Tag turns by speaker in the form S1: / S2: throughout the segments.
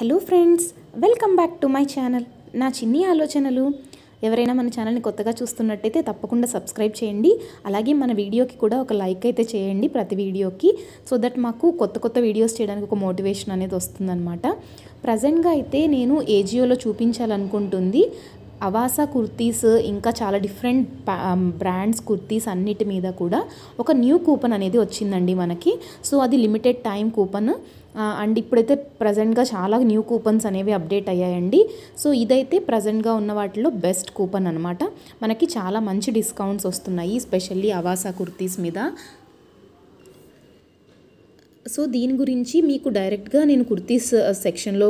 S1: hello friends welcome back to my channel Naa Chinni ఆలోచనలు ఎవరైనా మన ఛానల్ని కొత్తగా చూస్తున్నట్టయితే తప్పకుండా సబ్స్క్రైబ్ చేయండి అలాగే మన వీడియోకి కూడా ఒక లైక్ అయితే చేయండి ప్రతి వీడియోకి సో దట్ మాకు కొత్త కొత్త వీడియోస్ చేయడానికి ఒక మోటివేషన్ అనేది వస్తుందన్నమాట ప్రజెంట్గా అయితే నేను ఏజియోలో చూపించాలనుకుంటుంది అవాసా కుర్తీస్ ఇంకా చాలా డిఫరెంట్ బ్రాండ్స్ కుర్తీస్ అన్నిటి మీద కూడా ఒక న్యూ కూపన్ అనేది వచ్చిందండి మనకి సో అది లిమిటెడ్ టైం కూపన్ అండ్ ఇప్పుడైతే ప్రజెంట్గా చాలా న్యూ కూపన్స్ అనేవి అప్డేట్ అయ్యాయండి సో ఇదైతే ప్రజెంట్గా ఉన్న వాటిలో బెస్ట్ కూపన్ అనమాట మనకి చాలా మంచి డిస్కౌంట్స్ వస్తున్నాయి స్పెషల్లీ అవాసా కుర్తీస్ మీద సో దీని గురించి మీకు డైరెక్ట్గా నేను కుర్తీస్ సెక్షన్లో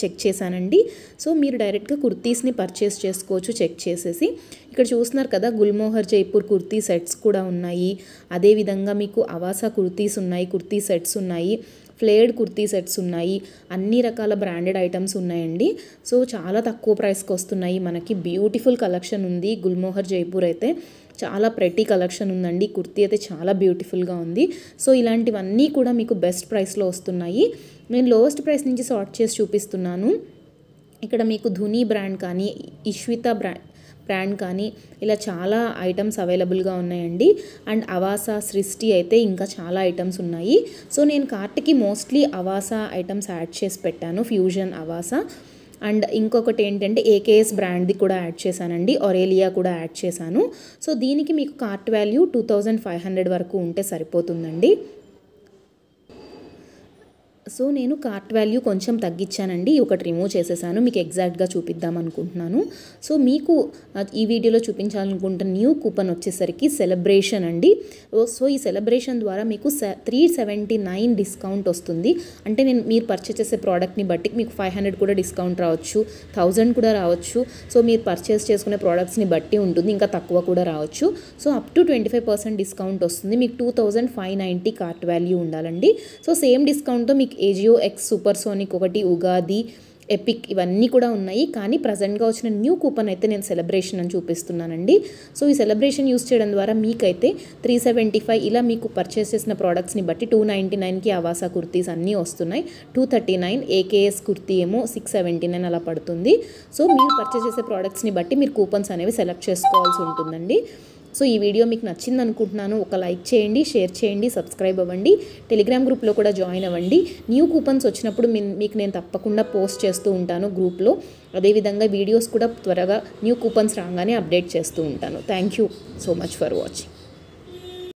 S1: చెక్ చేశానండి సో మీరు డైరెక్ట్గా కుర్తీస్ని పర్చేస్ చేసుకోవచ్చు చెక్ చేసేసి ఇక్కడ చూస్తున్నారు కదా గుల్మోహర్ జైపూర్ కుర్తీ సెట్స్ కూడా ఉన్నాయి అదేవిధంగా మీకు అవాసా కుర్తీస్ ఉన్నాయి కుర్తీ సెట్స్ ఉన్నాయి ఫ్లేడ్ కుర్తీ సెట్స్ ఉన్నాయి అన్ని రకాల బ్రాండెడ్ ఐటమ్స్ ఉన్నాయండి సో చాలా తక్కువ ప్రైస్కి వస్తున్నాయి మనకి బ్యూటిఫుల్ కలెక్షన్ ఉంది గుల్మోహర్ జైపూర్ అయితే చాలా ప్రెటీ కలెక్షన్ ఉందండి కుర్తీ అయితే చాలా బ్యూటిఫుల్గా ఉంది సో ఇలాంటివన్నీ కూడా మీకు బెస్ట్ ప్రైస్లో వస్తున్నాయి నేను లోవెస్ట్ ప్రైస్ నుంచి సార్ట్ చేసి చూపిస్తున్నాను ఇక్కడ మీకు ధుని బ్రాండ్ కానీ ఇష్విత బ్రాండ్ బ్రాండ్ కానీ ఇలా చాలా ఐటమ్స్ అవైలబుల్గా ఉన్నాయండి అండ్ అవాసా సృష్టి అయితే ఇంకా చాలా ఐటమ్స్ ఉన్నాయి సో నేను కార్ట్కి మోస్ట్లీ అవాసా ఐటమ్స్ యాడ్ చేసి పెట్టాను ఫ్యూజన్ అవాసా అండ్ ఇంకొకటి ఏంటంటే ఏకేఎస్ బ్రాండ్ది కూడా యాడ్ చేశానండి ఒరేలియా కూడా యాడ్ చేశాను సో దీనికి మీకు cart value two five hundred వరకు ఉంటే సరిపోతుందండి సో నేను కార్ట్ వాల్యూ కొంచెం తగ్గించానండి ఒకటి రిమూవ్ చేసేసాను మీకు ఎగ్జాక్ట్గా చూపిద్దాం అనుకుంటున్నాను సో మీకు ఈ వీడియోలో చూపించాలనుకుంటున్న న్యూ కూపన్ వచ్చేసరికి సెలబ్రేషన్ అండి సో ఈ సెలబ్రేషన్ ద్వారా మీకు త్రీ సెవెంటీ నైన్ డిస్కౌంట్ వస్తుంది అంటే నేను మీరు పర్చేస్ చేసే ప్రోడక్ట్ని బట్టి మీకు ఫైవ్ హండ్రెడ్ కూడా డిస్కౌంట్ రావచ్చు థౌజండ్ కూడా రావచ్చు సో మీరు పర్చేస్ చేసుకునే ప్రోడక్ట్స్ని బట్టి ఉంటుంది ఇంకా తక్కువ కూడా రావచ్చు so up to twenty five percent discount వస్తుంది మీకు two thousand five ninety cart value ఉండాలండి సో సేమ్ డిస్కౌంట్తో మీకు sonic AJIO X super sonic ఒకటి ఉగాది ఎపిక్ ఇవన్నీ కూడా ఉన్నాయి కానీ ప్రజెంట్గా వచ్చిన న్యూ కూపన్ అయితే నేను సెలబ్రేషన్ అని చూపిస్తున్నానండి సో ఈ సెలబ్రేషన్ యూస్ చేయడం ద్వారా మీకైతే త్రీ సెవెంటీ ఫైవ్ ఇలా మీకు పర్చేస్ చేసిన ప్రోడక్ట్స్ని బట్టి టూ నైంటీ నైన్కి ఆవాస కుర్తీస్ అన్నీ వస్తున్నాయి two thirty nine AKS kurti ఏమో సిక్స్ సెవెంటీ నైన్ అలా పడుతుంది సో మీరు పర్చేస్ చేసే ప్రోడక్ట్స్ని బట్టి మీరు కూపన్స్ అనేవి సెలెక్ట్ చేసుకోవాల్సి ఉంటుందండి సో ఈ వీడియో మీకు నచ్చింది అనుకుంటున్నాను ఒక లైక్ చేయండి షేర్ చేయండి సబ్స్క్రైబ్ అవ్వండి టెలిగ్రామ్ గ్రూప్లో కూడా జాయిన్ అవ్వండి న్యూ కూపన్స్ వచ్చినప్పుడు మీకు నేను తప్పకుండా పోస్ట్ చేస్తూ ఉంటాను గ్రూప్లో అదేవిధంగా వీడియోస్ కూడా త్వరగా న్యూ కూపన్స్ రాగానే అప్డేట్ చేస్తూ ఉంటాను thank you so much for watching